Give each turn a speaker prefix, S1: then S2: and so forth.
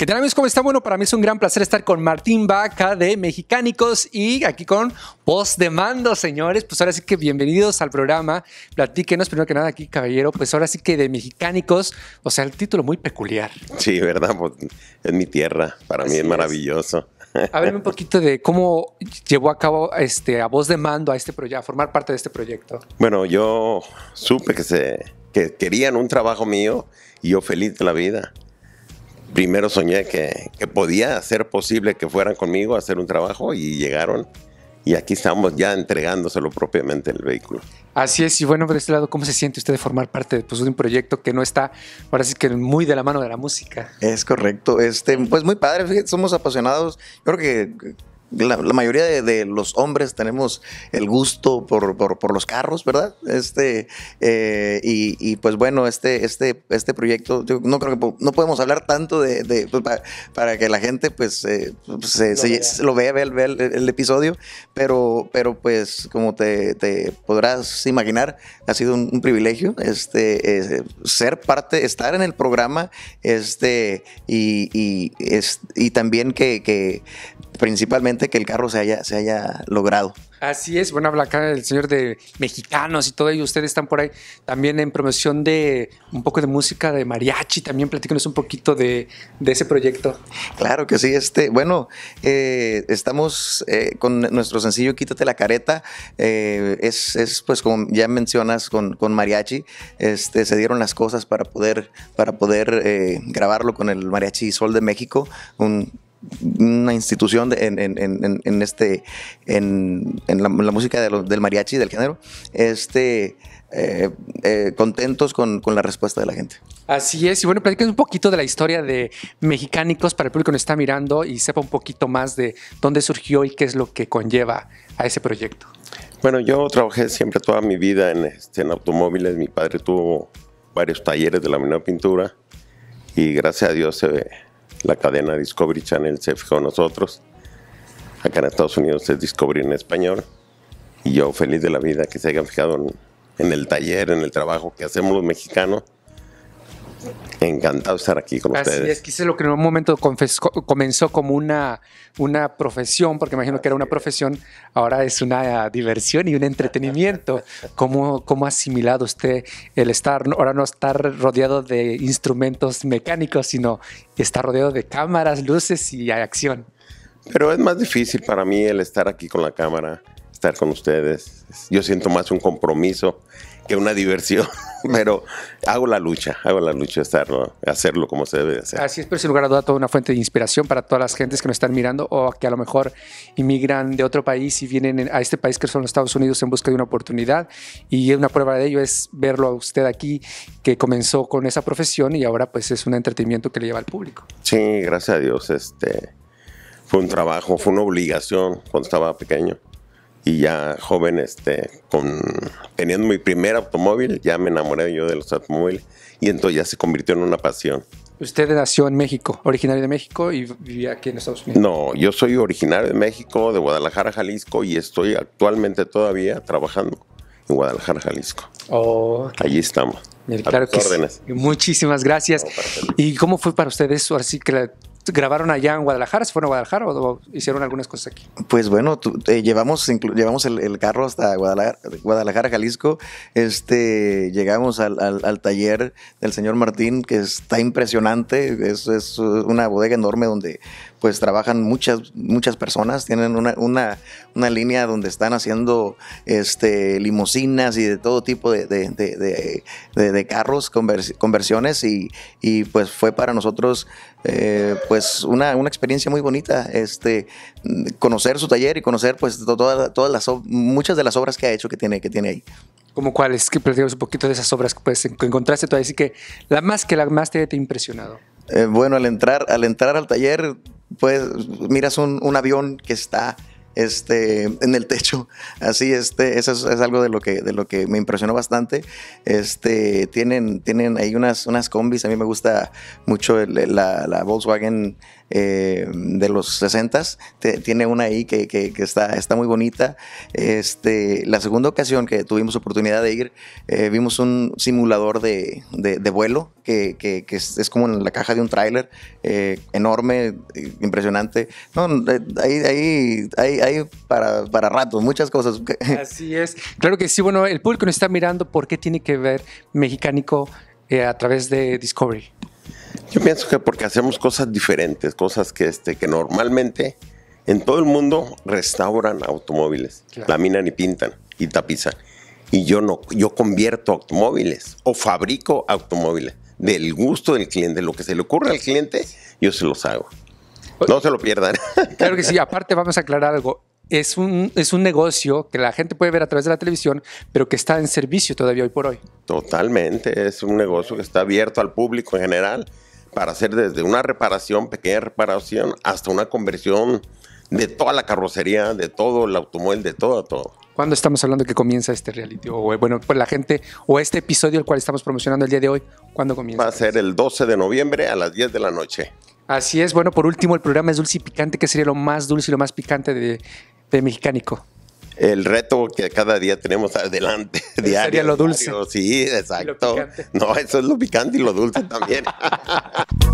S1: ¿Qué tal amigos? ¿Cómo están? Bueno, para mí es un gran placer estar con Martín Vaca de Mexicánicos y aquí con Voz de Mando, señores. Pues ahora sí que bienvenidos al programa. Platíquenos primero que nada aquí, caballero. Pues ahora sí que de Mexicánicos, o sea, el título muy peculiar.
S2: Sí, ¿verdad? Pues es mi tierra, para mí es, maravilloso. Háblame
S1: un poquito de cómo llevó a cabo este, a Voz de Mando a este proyecto, a formar parte de este proyecto.
S2: Bueno, yo supe que se que querían un trabajo mío y yo feliz de la vida primero soñé que, podía ser posible que fueran conmigo a hacer un trabajo y llegaron y aquí estamos ya entregándoselo propiamente el vehículo.
S1: Así es, y bueno, por este lado, ¿cómo se siente usted de formar parte pues, de un proyecto que no está, ahora sí que muy de la mano de la música?
S3: Es correcto, este, pues muy padre, somos apasionados, creo que la, mayoría de, los hombres tenemos el gusto por, los carros, ¿verdad? Este, eh, y, pues bueno, este, este, este proyecto, no creo que no podemos hablar tanto de, pues, para, que la gente pues, eh, pues se, lo, vea. vea, el, episodio, pero, pero pues como te, podrás imaginar, ha sido un, privilegio este, eh, ser parte, estar en el programa este, y, también que principalmente que el carro se haya, se haya logrado.
S1: Así es, bueno, habla acá el señor de mexicanos y todo, y ustedes están por ahí también en promoción de un poco de música de mariachi, también platícanos un poquito de, ese
S3: proyecto. Claro que sí, este, bueno, eh, estamos eh, con nuestro sencillo Quítate la careta, eh, es, es, pues como ya mencionas con, mariachi, este, se dieron las cosas para poder, para poder grabarlo con el mariachi Sol de México, un una institución en, este en, la, música del mariachi del género este eh, eh, contentos con, la respuesta de la gente.
S1: Así es, y bueno, platíquenos un poquito de la historia de Mexicánicos para el público que nos está mirando y sepa un poquito más de dónde surgió y qué es lo que conlleva a ese proyecto.
S2: Bueno, yo trabajé siempre toda mi vida en, este, en automóviles, mi padre tuvo varios talleres de la menor pintura y gracias a Dios se ve la cadena Discovery Channel se fijó en nosotros. Acá en Estados Unidos es Discovery en español. Y yo feliz de la vida que se hayan fijado en, en el taller, en el trabajo que hacemos los mexicanos Encantado estar aquí con Así ustedes.
S1: Es que lo que en un momento comenzó como una, una profesión, porque imagino que era una profesión, ahora es una diversión y un entretenimiento. ¿Cómo, cómo ha asimilado usted el estar, ahora no estar rodeado de instrumentos mecánicos, sino estar rodeado de cámaras, luces y acción?
S2: Pero es más difícil para mí el estar aquí con la cámara, estar con ustedes. Yo siento más un compromiso que una diversión. Pero hago la lucha, hago la lucha, de hacerlo como se debe
S1: hacer. Así es, pero sin lugar a duda, toda una fuente de inspiración para todas las gentes que nos están mirando o que a lo mejor inmigran de otro país y vienen a este país que son los Estados Unidos en busca de una oportunidad. Y una prueba de ello es verlo a usted aquí, que comenzó con esa profesión y ahora pues es un entretenimiento que le lleva al público. Sí,
S2: gracias a Dios, este fue un trabajo, fue una obligación cuando estaba pequeño y ya joven, este, con, teniendo mi primer automóvil, ya me enamoré yo de los automóviles y entonces ya se convirtió en una pasión.
S1: Usted nació en México, originario de México y vivía aquí en Estados Unidos.
S2: No, yo soy originario de México, de Guadalajara, Jalisco y estoy actualmente todavía trabajando en Guadalajara, Jalisco.
S1: Oh,
S2: Allí estamos.
S3: órdenes.
S1: Muchísimas gracias. ¿Y cómo fue para ustedes? eso? que grabaron allá en Guadalajara? ¿Se fueron a Guadalajara o, hicieron algunas cosas aquí?
S3: Pues bueno, eh, llevamos, llevamos el, carro hasta Guadalajara, Jalisco. Este, llegamos al, taller del señor Martín, que está impresionante. Es, una bodega enorme donde pues trabajan muchas, muchas personas, tienen una, una, línea donde están haciendo este, limusinas y de todo tipo de, carros, conversiones y, pues fue para nosotros eh, pues pues, una, experiencia muy bonita, este, conocer su taller y conocer pues todas, todas las, muchas de las obras que ha hecho que tiene, que tiene ahí.
S1: ¿Cómo cuáles? Que platicamos un poquito de esas obras que, pues, encontraste tú así que la más que la más te, ha impresionado.
S3: Eh, bueno, al entrar, al entrar al taller, pues miras un, un avión que está este, en el techo. Así, este, eso es, algo de lo, que, de lo que me impresionó bastante. Este, tienen, tienen ahí unas, unas combis, a mí me gusta mucho la, Volkswagen eh, de los 60s, tiene una ahí que, está, está muy bonita. Este, la segunda ocasión que tuvimos oportunidad de ir, eh, vimos un simulador de, vuelo que, es, como en la caja de un tráiler, eh, enorme, impresionante. No, ahí, ahí, ahí hay, para, para ratos, muchas cosas.
S1: Así es. Claro que sí, bueno, el público nos está mirando por qué tiene que ver Mexicánico eh, a través de Discovery.
S2: Yo pienso que porque hacemos cosas diferentes, cosas que, este, que normalmente en todo el mundo restauran automóviles, laminan y pintan y tapizan. Y yo no, yo convierto automóviles o fabrico automóviles del gusto del cliente, lo que se le ocurre al cliente, yo se los hago. No se lo pierdan.
S1: Claro que sí, aparte vamos a aclarar algo. Es un, es un negocio que la gente puede ver a través de la televisión, pero que está en servicio todavía hoy por hoy.
S2: Totalmente, es un negocio que está abierto al público en general para hacer desde una reparación, pequeña reparación, hasta una conversión de toda la carrocería, de todo el automóvil, de todo, todo.
S1: ¿Cuándo estamos hablando que comienza este reality? O eh, bueno, pues la gente, o este episodio el cual estamos promocionando el día de hoy, ¿cuándo comienza? Va a
S2: ser el 12 de noviembre a las 10 de la noche.
S1: Así es. Bueno, por último, el programa es Dulce y Picante. ¿Qué sería lo más dulce y lo más picante de, Mexicánico?
S2: el reto que cada día tenemos adelante. diario, Sería lo dulce. sí, exacto. No, eso es lo picante y lo dulce también.